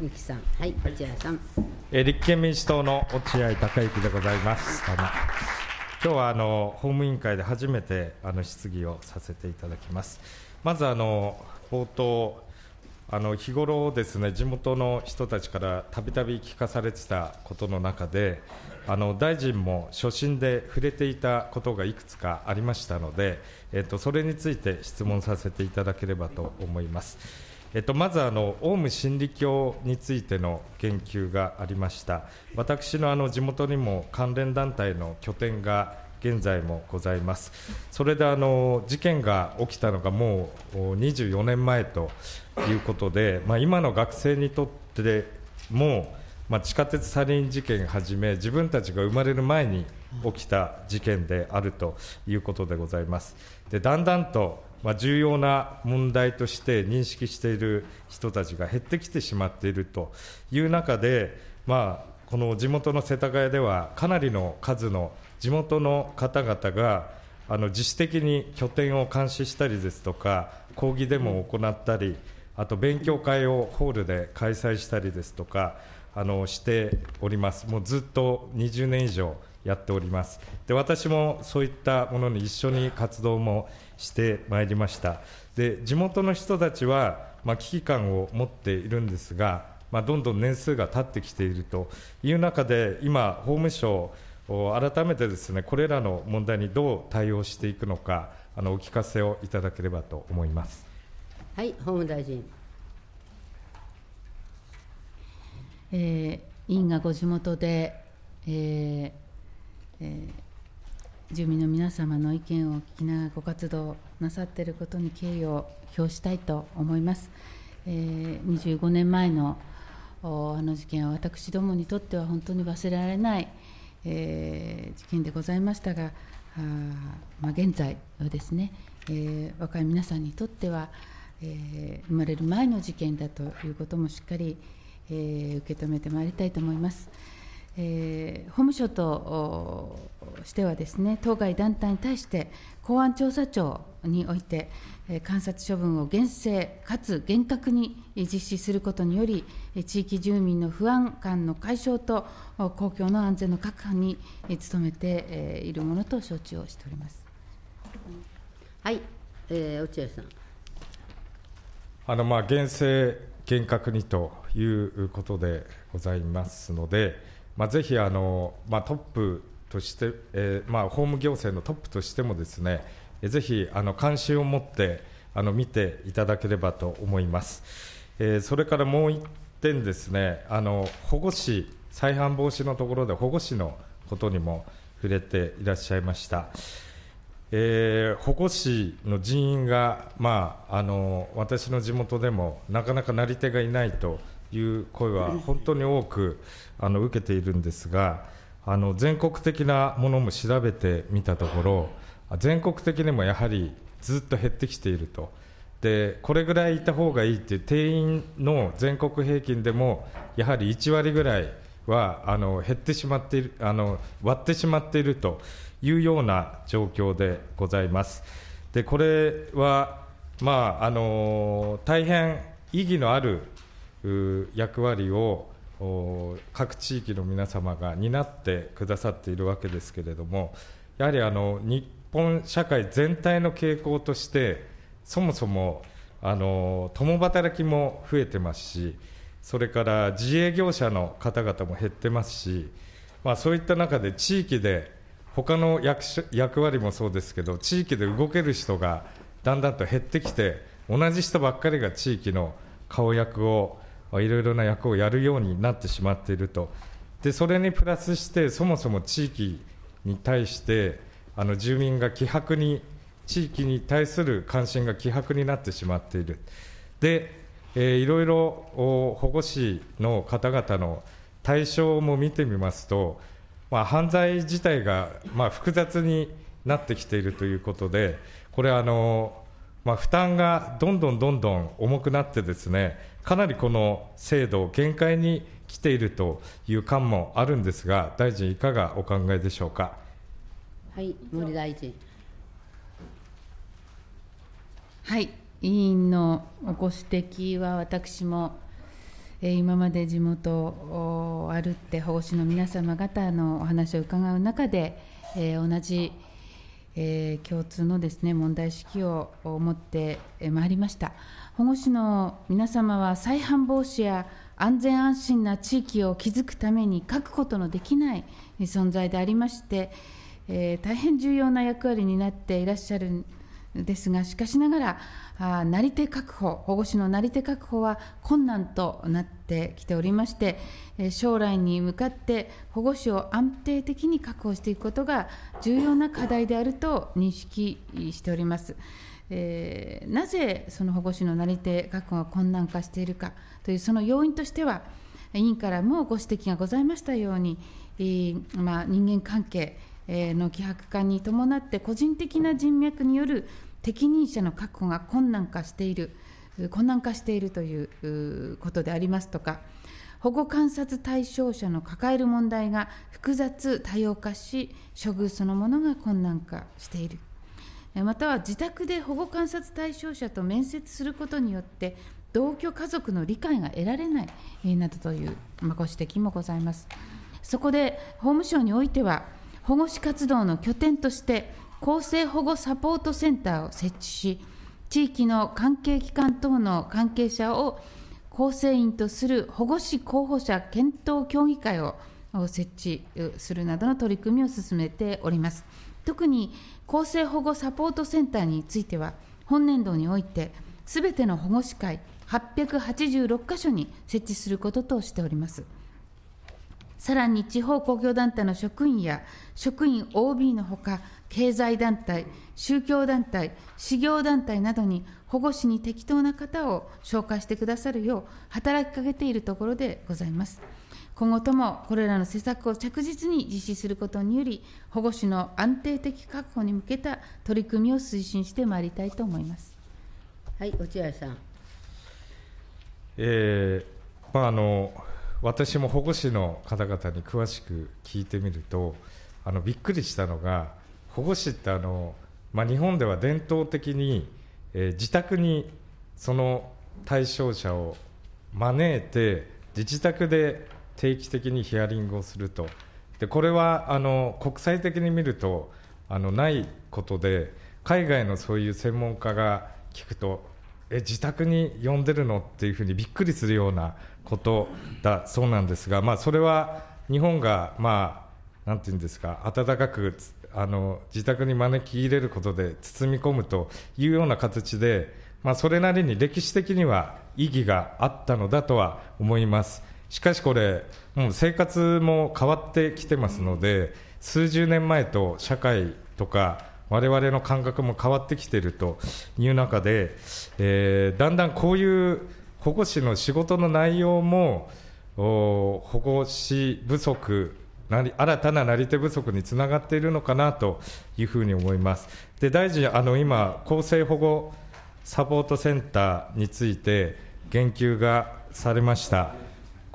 三きさん、はい、落合さん。え立憲民主党の落合孝之でございます。あの今日はあの法務委員会で初めてあの質疑をさせていただきます。まずあの冒頭あの日頃ですね地元の人たちからたびたび聞かされてたことの中であの大臣も所信で触れていたことがいくつかありましたので、えっと、それについて質問させていただければと思います。えっと、まずあのオウム真理教についての言及がありました私のあの地元にも関連団体の拠点が現在もございますそれであの事件が起きたのがもう24年前ということで、まあ、今の学生にとっても、まあ、地下鉄サリン事件はじめ自分たちが生まれる前に起きた事件であるということでございますでだんだんと重要な問題として認識している人たちが減ってきてしまっているという中で、まあ、この地元の世田谷では、かなりの数の地元の方々が、あの自主的に拠点を監視したりですとか、抗議デモを行ったり、あと勉強会をホールで開催したりですとか、あのしております、もうずっと20年以上やっております、で私もそういったものに一緒に活動もしてまいりました。で、地元の人たちは、まあ、危機感を持っているんですが、まあ、どんどん年数が経ってきているという中で、今、法務省、改めてですね、これらの問題にどう対応していくのか、あのお聞かせをいただければと思います。はい、法務大臣。えー、委員がご地元で、えーえー住民の皆様の意見を聞きながらご活動なさっていることに敬意を表したいと思います。えー、25年前のあの事件は私どもにとっては本当に忘れられない、えー、事件でございましたが、あまあ、現在はですね、えー、若い皆さんにとっては、えー、生まれる前の事件だということもしっかり、えー、受け止めてまいりたいと思います。えー、法務省としてはですね、当該団体に対して、公安調査庁において、えー、観察処分を厳正かつ厳格に実施することにより、地域住民の不安感の解消と、公共の安全の確保に努めているものと承知をしております。はい、えー、落合さん。あのまあ厳正厳格にということでございますので。まあ、ぜひあの、まあ、トップとして、えーまあ、法務行政のトップとしてもですね、えぜひあの関心を持ってあの見ていただければと思います。えー、それからもう一点ですねあの保護司再犯防止のところで保護司のことにも触れていらっしゃいました。えー、保護司の人員が、まあ、あの私の地元でもなかなかなり手がいないという声は本当に多くあの受けているんですがあの全国的なものも調べてみたところ全国的にもやはりずっと減ってきているとでこれぐらいいた方がいいっていう定員の全国平均でもやはり1割ぐらいはあの減ってしまっているあの割ってしまっているというような状況でございます。でこれはまああの大変意義のある役割を各地域の皆様が担ってくださっているわけですけれども、やはりあの日本社会全体の傾向として、そもそもあの共働きも増えてますし、それから自営業者の方々も減ってますし、まあ、そういった中で地域で、他の役役割もそうですけど、地域で動ける人がだんだんと減ってきて、同じ人ばっかりが地域の顔役をいろいろな役をやるようになってしまっていると、でそれにプラスして、そもそも地域に対して、あの住民が希薄に、地域に対する関心が希薄になってしまっている、で、えー、いろいろ保護士の方々の対象も見てみますと、まあ、犯罪自体がまあ複雑になってきているということで、これ、あのまあ、負担がどんどんどんどん重くなってですね、かなりこの制度、限界に来ているという感もあるんですが、大臣、いかがお考えでしょうか。はい、森大臣。はい、委員のご指摘は私も、えー、今まで地元を歩って保護者の皆様方のお話を伺う中で、えー、同じ、えー、共通のですね問題意識を持ってまいりました。保護司の皆様は再犯防止や安全安心な地域を築くために書くことのできない存在でありまして、えー、大変重要な役割になっていらっしゃるんですが、しかしながら、あなり手確保、保護司のなり手確保は困難となってきておりまして、え将来に向かって保護司を安定的に確保していくことが重要な課題であると認識しております。えー、なぜその保護司のなり手確保が困難化しているかというその要因としては委員からもご指摘がございましたように、えー、まあ、人間関係の希薄化に伴って個人的な人脈による適任者の確保が困難化している困難化しているということでありますとか保護観察対象者の抱える問題が複雑多様化し処遇そのものが困難化しているまたは自宅で保護観察対象者と面接することによって同居家族の理解が得られないなどという、まご指摘もございますそこで法務省においては保護士活動の拠点として更生保護サポートセンターを設置し地域の関係機関等の関係者を構成員とする保護士候補者検討協議会を設置するなどの取り組みを進めております。特に更生保護サポートセンターについては、本年度において、すべての保護司会886か所に設置することとしております。さらに地方公共団体の職員や職員 OB のほか、経済団体、宗教団体、事業団体などに保護司に適当な方を紹介してくださるよう働きかけているところでございます。今後ともこれらの施策を着実に実施することにより、保護者の安定的確保に向けた取り組みを推進してまいりたいと思います。はい、落合さん。えーまあ、あの私も保護士の方々に詳しく聞いてみるとあのびっくりしたのが保護士ってあの、まあ、日本では伝統的に、えー、自宅にその対象者を招いて自宅で定期的にヒアリングをすると、でこれはあの国際的に見るとあのないことで、海外のそういう専門家が聞くと、え、自宅に呼んでるのっていうふうにびっくりするようなことだそうなんですが、まあ、それは日本が、まあ、なんていうんですか、温かくあの自宅に招き入れることで包み込むというような形で、まあ、それなりに歴史的には意義があったのだとは思います。しかしこれ、もう生活も変わってきてますので、数十年前と社会とか、われわれの感覚も変わってきているという中で、えー、だんだんこういう保護司の仕事の内容も、保護司不足なり、新たななり手不足につながっているのかなというふうに思います。で大臣あの今厚生保護サポートセンターについて言及がされました。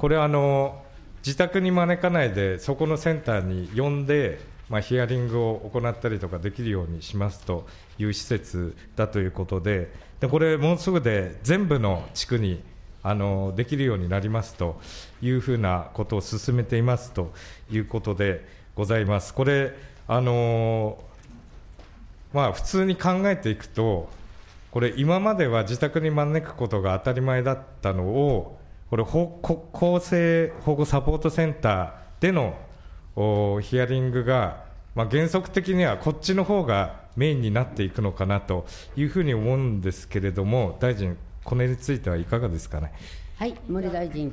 これあの、自宅に招かないで、そこのセンターに呼んで、まあ、ヒアリングを行ったりとかできるようにしますという施設だということで、でこれ、もうすぐで全部の地区にあのできるようになりますというふうなことを進めていますということでございます。これあのまあ、普通に考えていくと、これ、今までは自宅に招くことが当たり前だったのを、これ法、公保護サポートセンターでのヒアリングが、まあ、原則的にはこっちの方がメインになっていくのかなというふうに思うんですけれども、大臣、これについてはいかがですかね。はい森大臣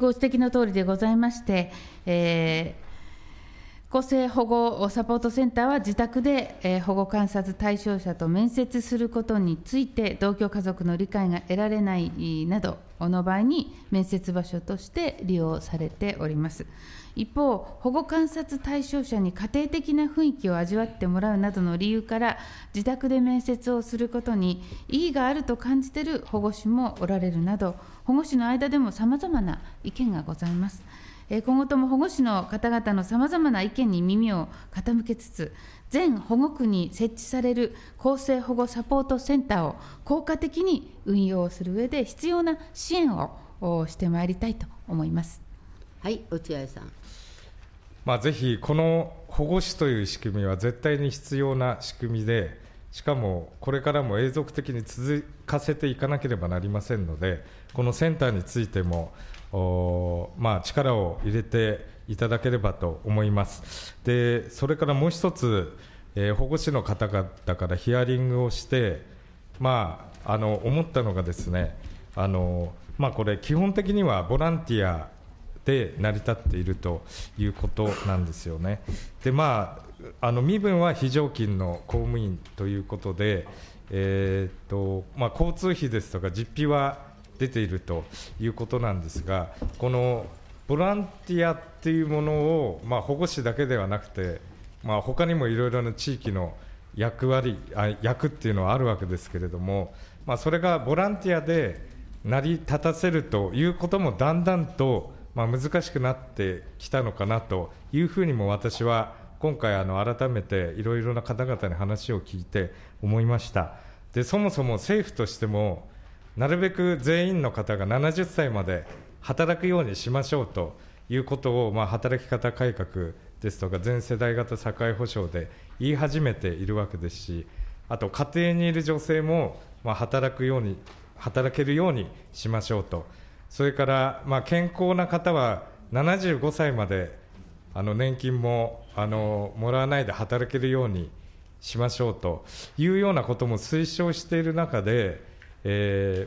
ご指摘の通りでございまして、え個性保護サポートセンターは自宅で、え保護観察対象者と面接することについて同居家族の理解が得られないなどの場合に面接場所として利用されております一方保護観察対象者に家庭的な雰囲気を味わってもらうなどの理由から自宅で面接をすることに意義があると感じている保護士もおられるなど保護士の間でもさまざまな意見がございます。今後とも保護士の方々のさまざまな意見に耳を傾けつつ、全保護区に設置される厚生保護サポートセンターを効果的に運用する上で必要な支援をしてまいりたいと思います。はい、落合さん。まあ、ぜひこの保護士という仕組みは絶対に必要な仕組みで、しかもこれからも永続的に続かせていかなければなりませんので、このセンターについても、まあ、力を入れていただければと思います。でそれからもう一つ、えー、保護司の方々からヒアリングをして、まあ、あの思ったのがですねあの、まあ、これ基本的にはボランティアで成り立っているということなんですよね。でまあ、あの身分は非常勤の公務員ということで、えーとまあ、交通費ですとか実費は出ているということなんですが、このボランティアっていうものを、まあ、保護士だけではなくて、まあ他にもいろいろな地域の役割あ、役っていうのはあるわけですけれども、まあ、それがボランティアで成り立たせるということもだんだんと、まあ、難しくなってきたのかなというふうにも私は今回あの改めていろいろな方々に話を聞いて思いましたでそもそも政府としてもなるべく全員の方が70歳まで働くようにしましょうということを、まあ、働き方改革ですとか、全世代型社会保障で言い始めているわけですし、あと家庭にいる女性も、まあ、働くように、働けるようにしましょうと、それから、まあ、健康な方は75歳まであの年金もあのもらわないで働けるようにしましょうというようなことも推奨している中で、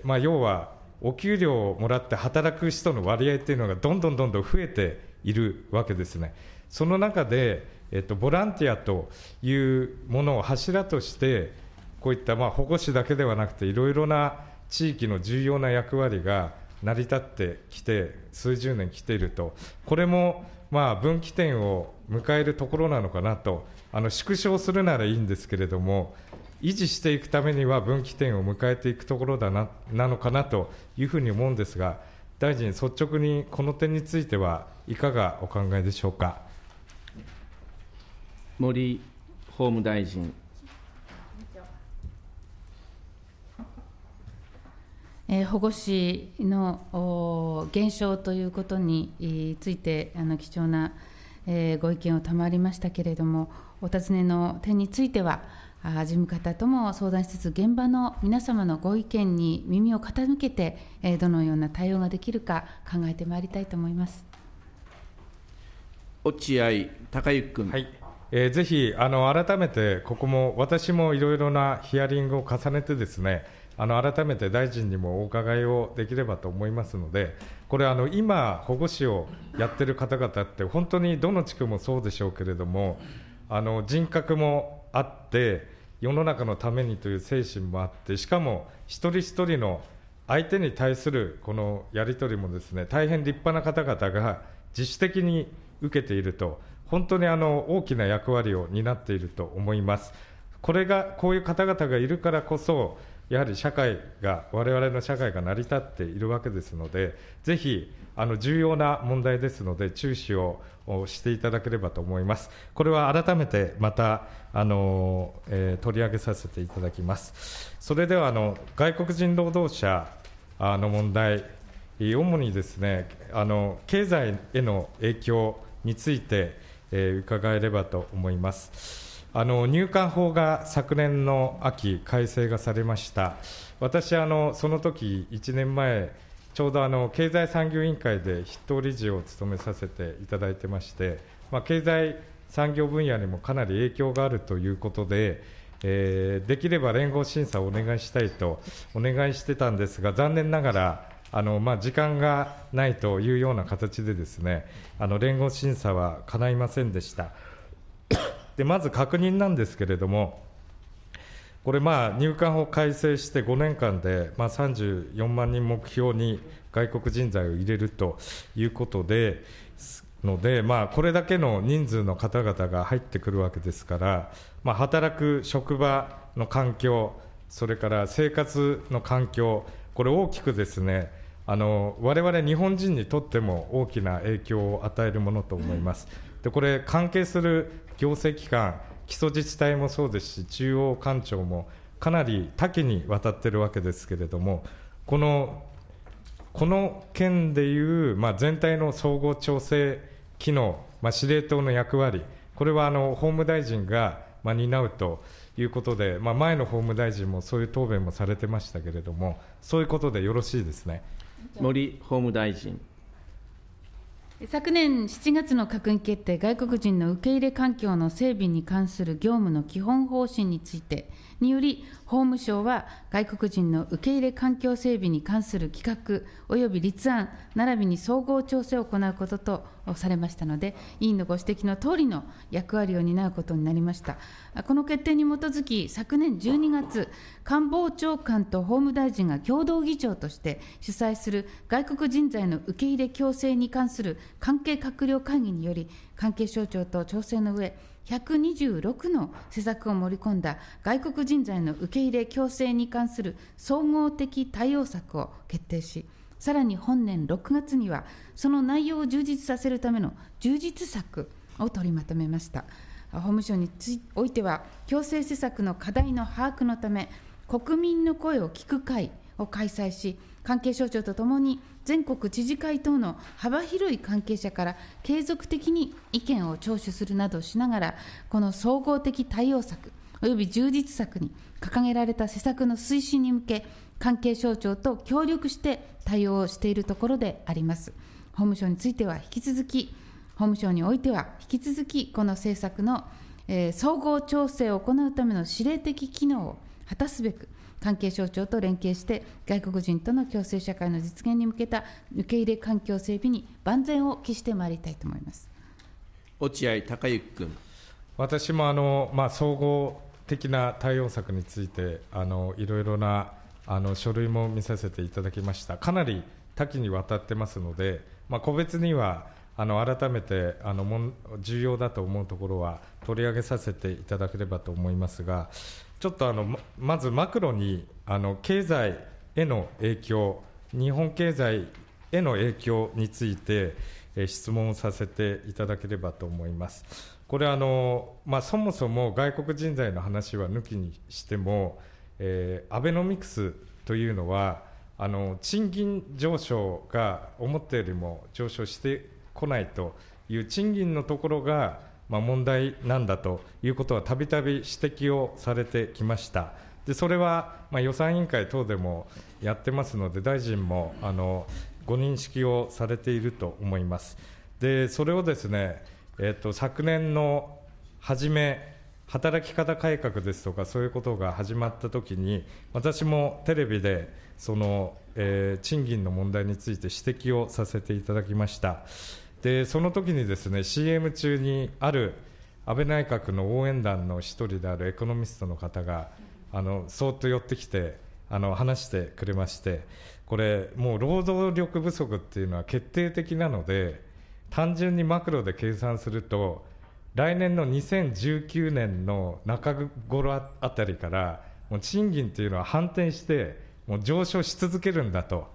まあ、要はお給料をもらって働く人の割合というのがどんどんどんどん増えているわけですね。その中で、えっと、ボランティアというものを柱として、こういったまあ保護士だけではなくて、いろいろな地域の重要な役割が成り立ってきて、数十年来ていると、これもまあ分岐点を迎えるところなのかなと、あの縮小するならいいんですけれども、維持していくためには分岐点を迎えていくところだななのかなというふうに思うんですが、大臣、率直にこの点についてはいかがお考えでしょうか。森法務大臣。え保護司の減少ということについて、あの貴重な、えご意見を賜りましたけれども、お尋ねの点については、事務方とも相談しつつ現場の皆様のご意見に耳を傾けてどのような対応ができるか考えてまいりたいと思います落合隆之君、はいえー、ぜひあの改めてここも私もいろいろなヒアリングを重ねてですねあの改めて大臣にもお伺いをできればと思いますので、これあの、今、保護司をやってる方々って、本当にどの地区もそうでしょうけれども、あの人格もあって、世の中のためにという精神もあって、しかも一人一人の相手に対するこのやり取りもですね、大変立派な方々が自主的に受けていると、本当にあの大きな役割を担っていると思います。これが、こういう方々がいるからこそ、やはり社会が、われわれの社会が成り立っているわけですので、ぜひあの重要な問題ですので、注視をしていただければと思います。これは改めてまたあの、えー、取り上げさせていただきます。それではあの外国人労働者の問題、主にですねあの経済への影響について、えー、伺えればと思います。入管法が昨年の秋、改正がされました、私、そのとき1年前、ちょうど経済産業委員会で筆頭理事を務めさせていただいてまして、経済産業分野にもかなり影響があるということで、できれば連合審査をお願いしたいとお願いしてたんですが、残念ながら、時間がないというような形でですね、連合審査はかないませんでした。まず確認なんですけれども、これ、入管法改正して5年間で、34万人目標に外国人材を入れるということで、ので、これだけの人数の方々が入ってくるわけですから、まあ、働く職場の環境、それから生活の環境、これ、大きくですね、あの我々日本人にとっても大きな影響を与えるものと思います。でこれ関係する行政機関、基礎自治体もそうですし、中央官庁もかなり多岐にわたってるわけですけれども、このこの件でいう、まあ、全体の総合調整機能、まあ、司令塔の役割、これはあの法務大臣が、まあ、担うということで、まあ、前の法務大臣もそういう答弁もされてましたけれども、そういうことでよろしいですね森法務大臣。昨年7月の閣議決定、外国人の受け入れ環境の整備に関する業務の基本方針について、により、法務省は外国人の受け入れ環境整備に関する企画及び立案、並びに総合調整を行うこととされましたので、委員のご指摘の通りの役割を担うことになりました。この決定に基づき、昨年12月、官房長官と法務大臣が共同議長として主催する外国人材の受け入れ強制に関する関係閣僚会議により、関係省庁と調整の上、126の施策を盛り込んだ外国人材の受け入れ強制に関する総合的対応策を決定し、さらに本年6月には、その内容を充実させるための充実策を取りまとめました。法務省においては、強制施策の課題の把握のため、国民の声を聞く会、を開催し、関係省庁とともに全国知事会等の幅広い関係者から継続的に意見を聴取するなどしながら、この総合的対応策、および充実策に掲げられた施策の推進に向け、関係省庁と協力して対応をしているところであります。法務省については引き続き、法務省においては引き続き、この政策の、えー、総合調整を行うための指令的機能を果たすべく、関係省庁と連携して外国人との共生社会の実現に向けた受け入れ環境整備に万全を期してまいりたいと思います落合隆之君私もあの、まあ、総合的な対応策についてあのいろいろなあの書類も見させていただきましたかなり多岐にわたってますので、まあ、個別にはあの改めてあのも重要だと思うところは取り上げさせていただければと思いますがちょっとあのまずマクロにあの経済への影響、日本経済への影響について、え質問をさせていただければと思います。これあの、まあ、そもそも外国人材の話は抜きにしても、えー、アベノミクスというのは、あの賃金上昇が思ったよりも上昇してこないという賃金のところがまあ、問題なんだということはたびたび指摘をされてきました。でそれはまあ予算委員会等でもやってますので、大臣もあのご認識をされていると思います。でそれをですね、えーと、昨年の初め働き方改革ですとかそういうことが始まったときに私もテレビでその、えー、賃金の問題について指摘をさせていただきましたでその時にですね CM 中にある安倍内閣の応援団の一人であるエコノミストの方があのそっと寄ってきてあの話してくれましてこれもう労働力不足っていうのは決定的なので単純にマクロで計算すると来年の2019年の中頃あたりからもう賃金っていうのは反転してもう上昇し続けるんだと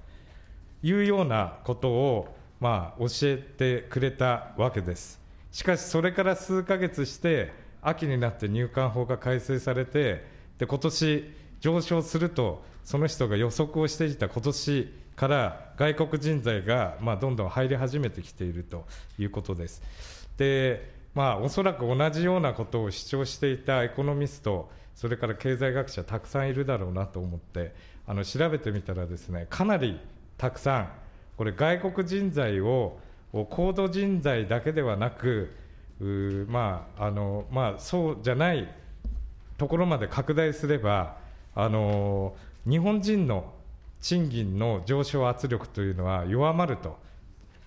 いうようなことをまあ、教えてくれたわけです。しかし、それから数ヶ月して、秋になって入管法が改正されて、で今年上昇すると、その人が予測をしていた今年から外国人材がまあどんどん入り始めてきているということです。でまあ、おそらく同じようなことを主張していたエコノミスト、それから経済学者、たくさんいるだろうなと思って、あの調べてみたらですね、かなりたくさんこれ、外国人材を高度人材だけではなく、まああのまあ、そうじゃないところまで拡大すれば、あの日本人の賃金の上昇圧力というのは弱まると、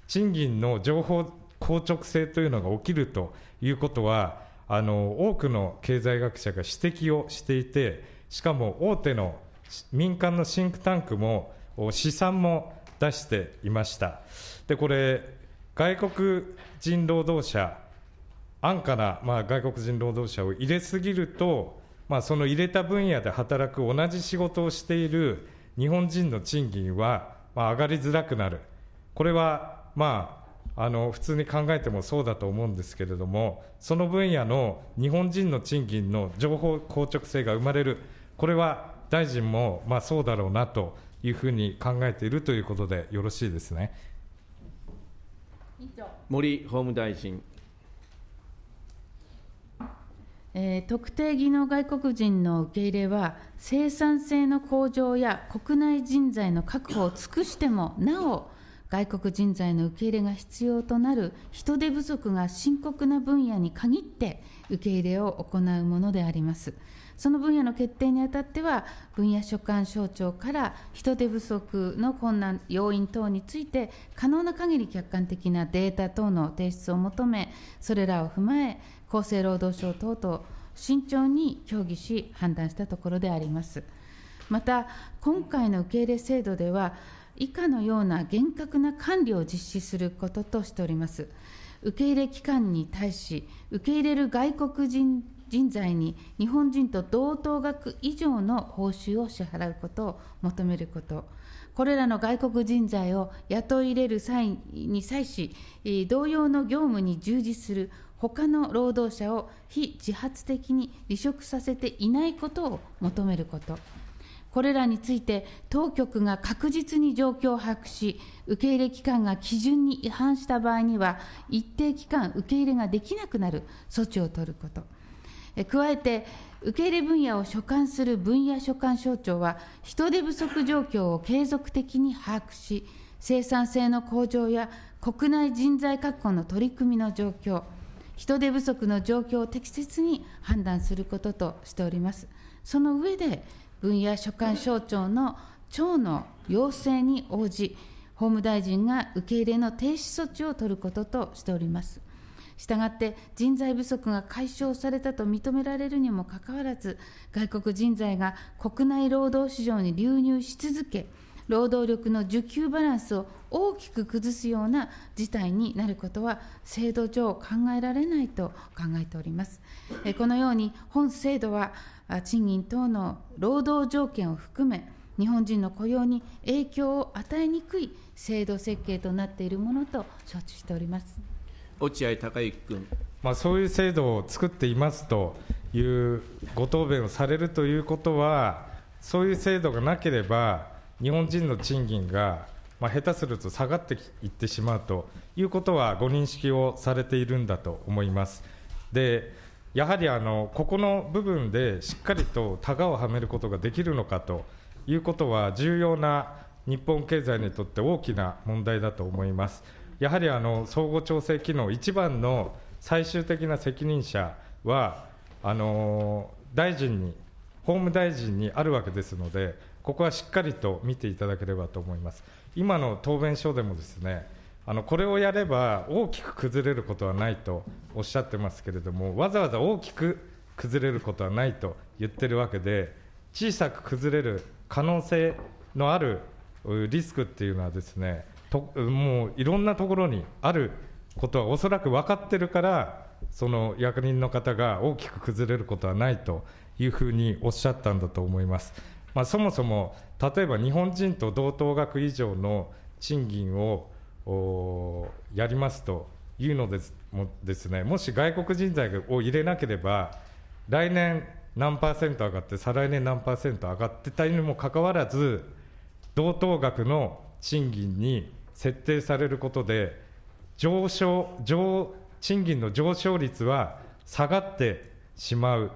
賃金の情報硬直性というのが起きるということは、あの多くの経済学者が指摘をしていて、しかも大手の民間のシンクタンクも、試算も出していました。でこれ外国人労働者安価な、まあ、外国人労働者を入れすぎると、まあ、その入れた分野で働く同じ仕事をしている日本人の賃金は、まあ、上がりづらくなる、これは、まあ、あの普通に考えてもそうだと思うんですけれども、その分野の日本人の賃金の情報硬直性が生まれる、これは大臣も、まあ、そうだろうなというふうに考えているということでよろしいですね。森法務大臣。えー、特定技能外国人の受け入れは、生産性の向上や国内人材の確保を尽くしても、なお、外国人材の受け入れが必要となる人手不足が深刻な分野に限って受け入れを行うものであります。その分野の決定にあたっては、分野所管省庁から人手不足の困難、要因等について、可能な限り客観的なデータ等の提出を求め、それらを踏まえ、厚生労働省等と慎重に協議し、判断したところであります。また、今回の受け入れ制度では、以下のような厳格な管理を実施することとしております。受け入れ機関に対し、受け入れる外国人人材に日本人と同等額以上の報酬を支払うことを求めること、これらの外国人材を雇い入れる際に際し、同様の業務に従事する他の労働者を非自発的に離職させていないことを求めること、これらについて当局が確実に状況を把握し、受け入れ期間が基準に違反した場合には、一定期間受け入れができなくなる措置を取ること、加えて、受け入れ分野を所管する分野所管省庁は、人手不足状況を継続的に把握し、生産性の向上や国内人材確保の取り組みの状況、人手不足の状況を適切に判断することとしております。その上で、分野所管省庁の庁の要請に応じ、法務大臣が受け入れの停止措置を取ることとしております。したがって人材不足が解消されたと認められるにもかかわらず外国人材が国内労働市場に流入し続け労働力の需給バランスを大きく崩すような事態になることは制度上考えられないと考えておりますこのように本制度は賃金等の労働条件を含め日本人の雇用に影響を与えにくい制度設計となっているものと承知しております。落合隆之君。まあ、そういう制度を作っていますというご答弁をされるということは、そういう制度がなければ、日本人の賃金が、まあ、下手すると下がっていってしまうということは、ご認識をされているんだと思います。でやはりあのここの部分でしっかりとたがをはめることができるのかということは重要な日本経済にとって大きな問題だと思います。やはりあの総合調整機能、一番の最終的な責任者は、あの大臣に、法務大臣にあるわけですので、ここはしっかりと見ていただければと思います。今の答弁書でもですね、あのこれをやれば大きく崩れることはないとおっしゃってますけれども、わざわざ大きく崩れることはないと言ってるわけで、小さく崩れる可能性のあるリスクっていうのはですね、ともういろんなところにあることはおそらく分かってるから、その役人の方が大きく崩れることはないというふうにおっしゃったんだと思います。まあ、そもそも例えば日本人と同等額以上の賃金をやりますというのですもですね、もし外国人材を入れなければ、来年何パーセント上がって、再来年何パーセント上がってたにもかかわらず、同等額の賃金に設定されることで、上昇、上、賃金の上昇率は下がってしまう、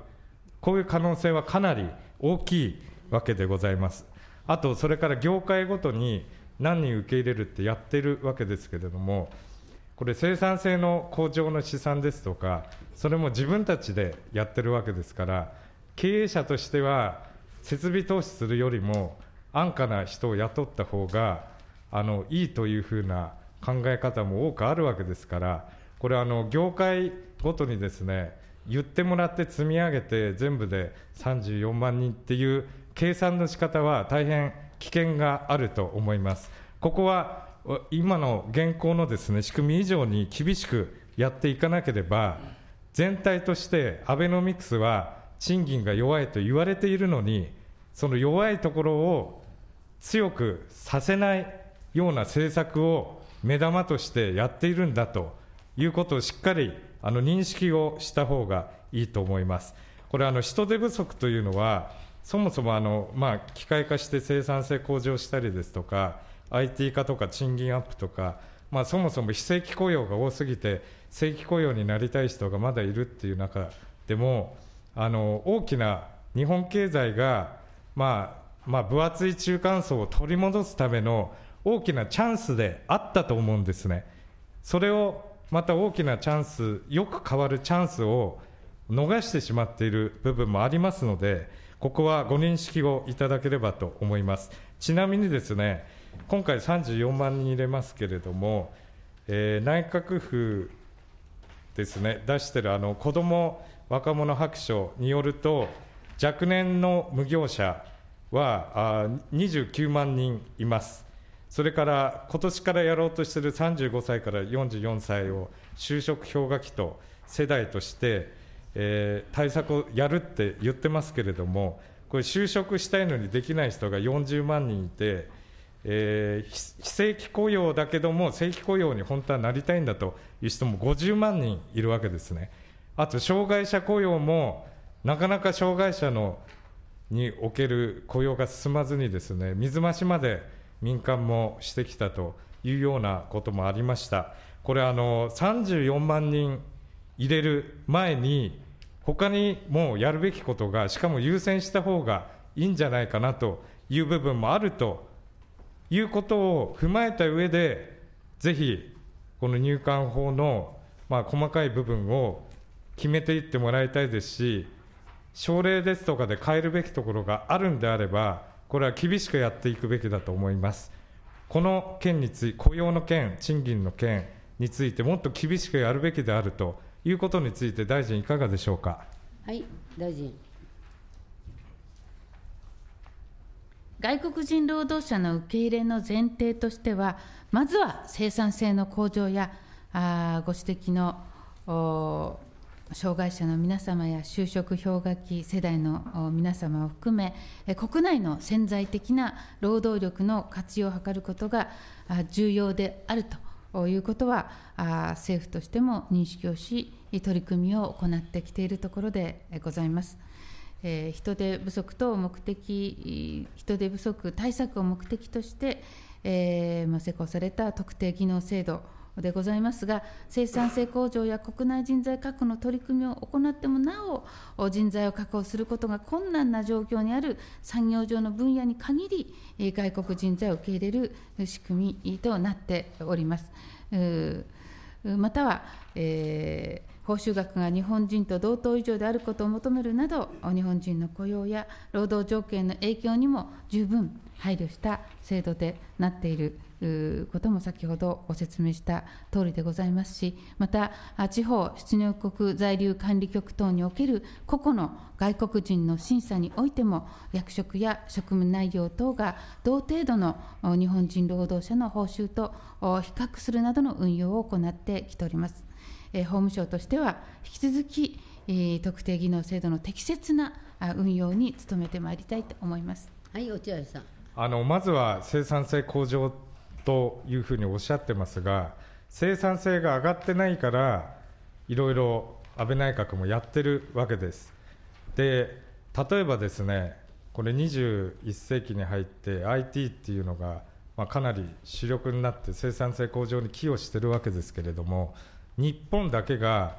こういう可能性はかなり大きいわけでございます。あと、それから業界ごとに何人受け入れるってやってるわけですけれども、これ、生産性の向上の試算ですとか、それも自分たちでやってるわけですから、経営者としては、設備投資するよりも、安価な人を雇った方が、あのいいというふうな考え方も多くあるわけですからこれあの業界ごとにですね言ってもらって積み上げて全部で34万人っていう計算の仕方は大変危険があると思います。ここは今の現行のですね仕組み以上に厳しくやっていかなければ全体としてアベノミクスは賃金が弱いと言われているのにその弱いところを強くさせないような政策を目玉としてやっているんだということをしっかりあの認識をした方がいいと思います。これあの人手不足というのはそもそもあの、まあ、機械化して生産性向上したりですとか IT 化とか賃金アップとか、まあ、そもそも非正規雇用が多すぎて正規雇用になりたい人がまだいるっていう中でもあの大きな日本経済が、まあまあ、分厚い中間層を取り戻すための大きなチャンスであったと思うんですね。それをまた大きなチャンス、よく変わるチャンスを逃してしまっている部分もありますので、ここはご認識をいただければと思います。ちなみにですね、今回34万人入れますけれども、えー、内閣府ですね、出してるあの子ども若者白書によると、若年の無業者はあ29万人います。それから今年からやろうとしている35歳から44歳を就職氷河期と世代として、えー、対策をやるって言ってますけれども、これ、就職したいのにできない人が40万人いて、えー、非正規雇用だけども、正規雇用に本当はなりたいんだという人も50万人いるわけですね。あと、障害者雇用も、なかなか障害者のにおける雇用が進まずにですね、水増しまで民間もしてきたというようなこともありました。これあの34万人入れる前に、他にもやるべきことが、しかも優先した方がいいんじゃないかなという部分もあるということを踏まえた上で、ぜひこの入管法のまあ細かい部分を決めていってもらいたいですし、省令ですとかで変えるべきところがあるんであれば、これは厳しくやっていくべきだと思います。この件について、雇用の件、賃金の件について、もっと厳しくやるべきであるということについて、大臣、いかがでしょうか。はい、大臣。外国人労働者の受け入れの前提としては、まずは生産性の向上や、あご指摘の障害者の皆様や就職氷河期世代の皆様を含め、国内の潜在的な労働力の活用を図ることが重要であるということは、政府としても認識をし、取り組みを行ってきているところでございます。人手不足と目的、人手不足対策を目的として、え施行された特定技能制度、でございますが生産性向上や国内人材確保の取り組みを行ってもなお人材を確保することが困難な状況にある産業上の分野に限り外国人材を受け入れる仕組みとなっております。または、えー報酬額が日本人と同等以上であることを求めるなど、日本人の雇用や労働条件の影響にも十分配慮した制度でなっていることも先ほどご説明した通りでございますし、また地方出入国在留管理局等における個々の外国人の審査においても、役職や職務内容等が同程度の日本人労働者の報酬と比較するなどの運用を行ってきております。法務省としては引き続き特定技能制度の適切な運用に努めてまいりたいと思います。はい、落合さん。あのまずは生産性向上というふうにおっしゃってますが、生産性が上がってないから、いろいろ安倍内閣もやってるわけです。で、例えばですね、これ21世紀に入って IT っていうのが、まあ、かなり主力になって生産性向上に寄与してるわけですけれども、日本だけが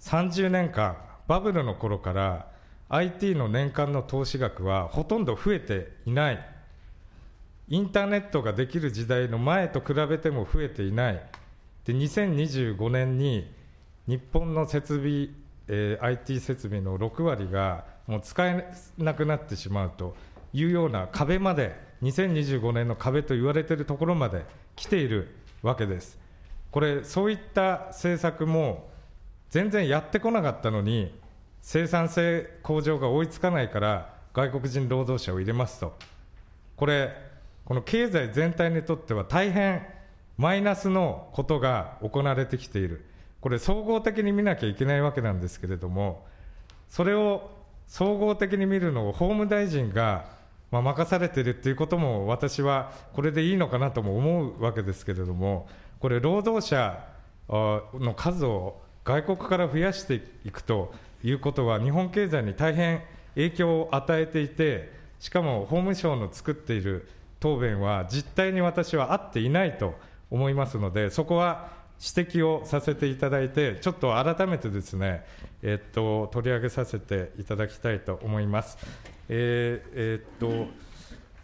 30年間、バブルの頃から IT の年間の投資額はほとんど増えていないインターネットができる時代の前と比べても増えていないで2025年に日本の設備、えー、IT 設備の6割がもう使えなくなってしまうというような壁まで2025年の壁と言われているところまで来ているわけですこれそういった政策も全然やってこなかったのに生産性向上が追いつかないから外国人労働者を入れますとこれこの経済全体にとっては大変マイナスのことが行われてきている、これ、総合的に見なきゃいけないわけなんですけれども、それを総合的に見るのを法務大臣がまあ任されているということも、私はこれでいいのかなとも思うわけですけれども、これ、労働者の数を外国から増やしていくということは、日本経済に大変影響を与えていて、しかも法務省の作っている答弁は実態に私は合っていないと思いますので、そこは指摘をさせていただいて、ちょっと改めてですね、えっと、取り上げさせていただきたいと思います。えーえー、っと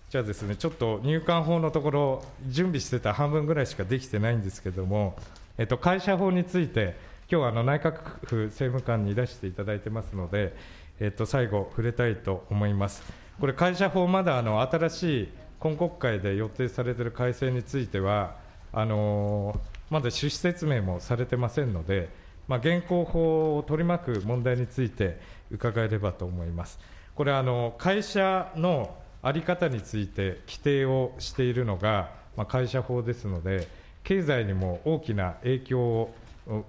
じゃあですね、ちょっと入管法のところ、準備してた半分ぐらいしかできてないんですけれども、えっと、会社法について、今日あの内閣府政務官にいらしていただいてますので、えっと、最後、触れたいと思います。これ、会社法、まだあの新しい今国会で予定されている改正については、あのー、まだ趣旨説明もされてませんので、まあ、現行法を取り巻く問題について伺えればと思います。これあの会社の在り方について規定をしているのが、まあ、会社法ですので、経済にも大きな影響を、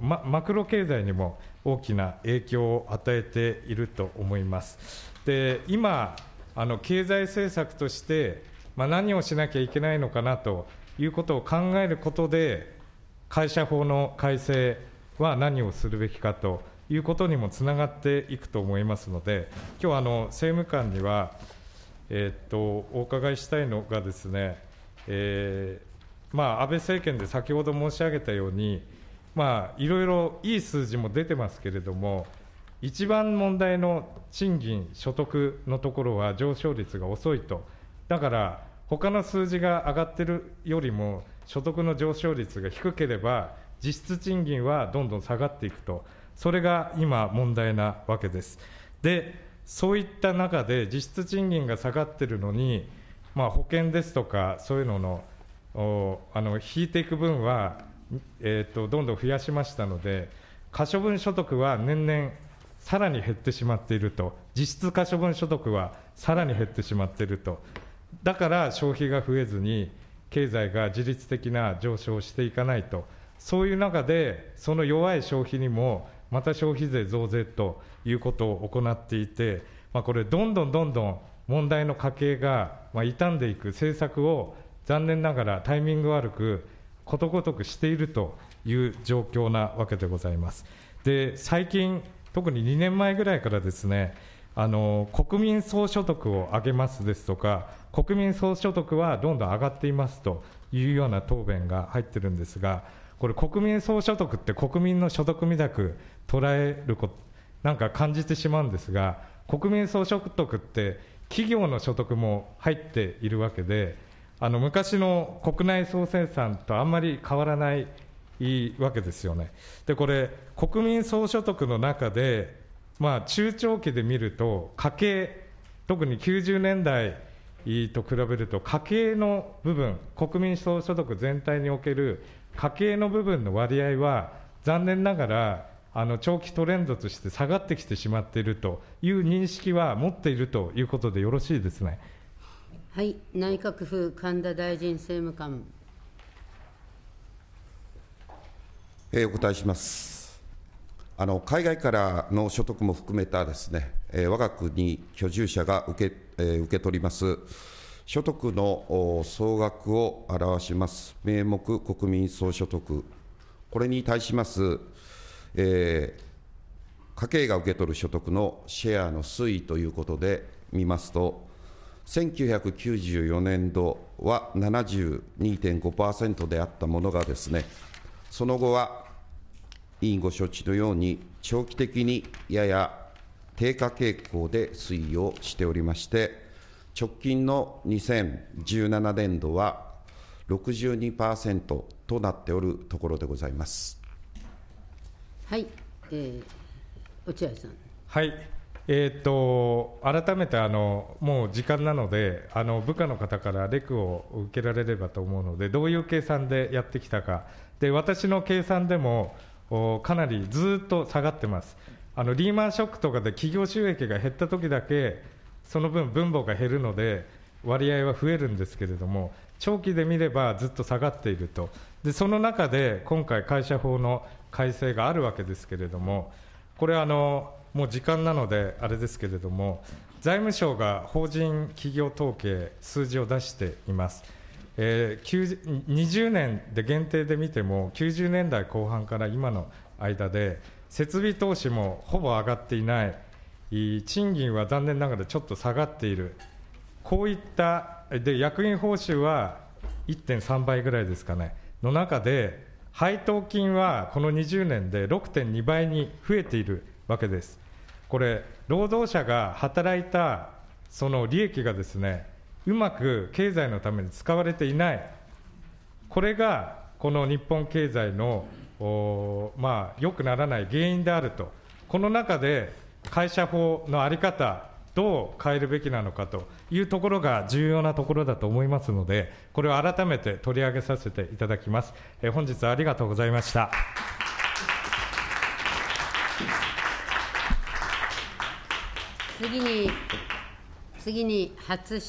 ま、マクロ経済にも大きな影響を与えていると思います。で今あの経済政策として何をしなきゃいけないのかなということを考えることで、会社法の改正は何をするべきかということにもつながっていくと思いますので、きょう、政務官には、えっと、お伺いしたいのがですね、えー、まあ、安倍政権で先ほど申し上げたように、まあ、いろいろいい数字も出てますけれども、一番問題の賃金、所得のところは上昇率が遅いと。だから他の数字が上がってるよりも所得の上昇率が低ければ実質賃金はどんどん下がっていくとそれが今問題なわけですでそういった中で実質賃金が下がってるのに、まあ、保険ですとかそういうののあの引いていく分は、えーとどんどん増やしましたので可処分所得は年々さらに減ってしまっていると実質可処分所得はさらに減ってしまっているとだから消費が増えずに、経済が自律的な上昇をしていかないと、そういう中で、その弱い消費にも、また消費税増税ということを行っていて、まあ、これ、どんどんどんどん問題の家計がまあ傷んでいく政策を、残念ながらタイミング悪く、ことごとくしているという状況なわけでございます。で最近特に2年前ぐらいからですねあの国民総所得を上げますですとか、国民総所得はどんどん上がっていますというような答弁が入ってるんですが、これ、国民総所得って国民の所得みたく捉えること、なんか感じてしまうんですが、国民総所得って企業の所得も入っているわけで、あの昔の国内総生産とあんまり変わらないわけですよね。でこれ国民総所得の中でまあ、中長期で見ると、家計、特に90年代と比べると、家計の部分、国民総所得全体における家計の部分の割合は、残念ながら、あの長期トレンドとして下がってきてしまっているという認識は持っているということでよろしいですね。はい、内閣府神田大臣政務官。えー、お答えします。あの海外からの所得も含めたですね、えー、我が国居住者が受け,、えー、受け取ります所得の総額を表します名目国民総所得、これに対します、えー、家計が受け取る所得のシェアの推移ということで見ますと、1994年度は72.5%であったものがですね、その後は委員ご承知のように、長期的にやや低下傾向で推移をしておりまして、直近の2017年度は62%となっておるところでございます。はい、えー、落合さん。はい、えーっと、と改めてあのもう時間なのであの部下の方からレクを受けられればと思うのでどういう計算でやってきたかで私の計算でもかなりずっと下がってます。あのリーマンショックとかで企業収益が減った時だけ、その分、分母が減るので、割合は増えるんですけれども、長期で見ればずっと下がっていると、でその中で今回、会社法の改正があるわけですけれども、これあの、もう時間なので、あれですけれども、財務省が法人企業統計、数字を出しています。20年で限定で見ても、90年代後半から今の間で、設備投資もほぼ上がっていない、賃金は残念ながらちょっと下がっている、こういった、で役員報酬は1.3倍ぐらいですかね、の中で、配当金はこの20年で6.2倍に増えているわけです。これ、労働者が働いたその利益がですね、うまく経済のために使われていない、これがこの日本経済のまあ、くならない原因であると、この中で会社法の在り方、どう変えるべきなのかというところが重要なところだと思いますので、これを改めて取り上げさせていただきます。え本日はありがとうございました。次に、次に初